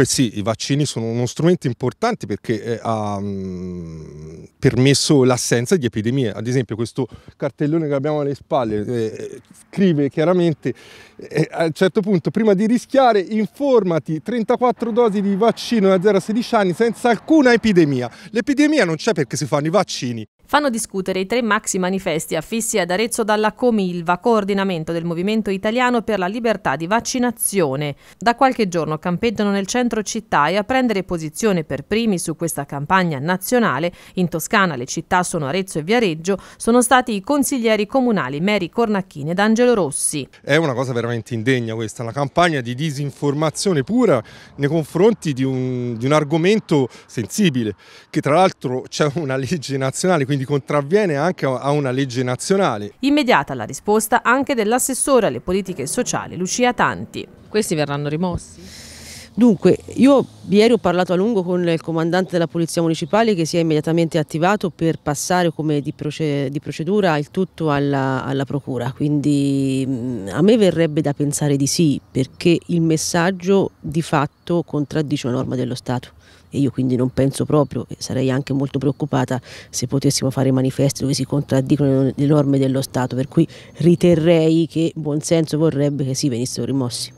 Eh sì, i vaccini sono uno strumento importante perché eh, ha permesso l'assenza di epidemie. Ad esempio questo cartellone che abbiamo alle spalle eh, scrive chiaramente eh, a un certo punto prima di rischiare informati 34 dosi di vaccino da 0 a 16 anni senza alcuna epidemia. L'epidemia non c'è perché si fanno i vaccini fanno discutere i tre maxi manifesti affissi ad Arezzo dalla Comilva, coordinamento del Movimento Italiano per la Libertà di Vaccinazione. Da qualche giorno campeggiano nel centro città e a prendere posizione per primi su questa campagna nazionale, in Toscana le città sono Arezzo e Viareggio, sono stati i consiglieri comunali Mary Cornacchini ed Angelo Rossi. È una cosa veramente indegna questa, una campagna di disinformazione pura nei confronti di un, di un argomento sensibile, che tra l'altro c'è una legge nazionale, quindi quindi contravviene anche a una legge nazionale. Immediata la risposta anche dell'assessore alle politiche sociali Lucia Tanti. Questi verranno rimossi? Dunque, io ieri ho parlato a lungo con il comandante della Polizia Municipale che si è immediatamente attivato per passare come di, procedura il tutto alla, alla Procura, quindi mm, a me verrebbe da pensare di sì, perché il messaggio di fatto contraddice una norma dello Stato e io quindi non penso proprio, e sarei anche molto preoccupata se potessimo fare manifesti dove si contraddicono le norme dello Stato, per cui riterrei che buonsenso vorrebbe che si venissero rimossi.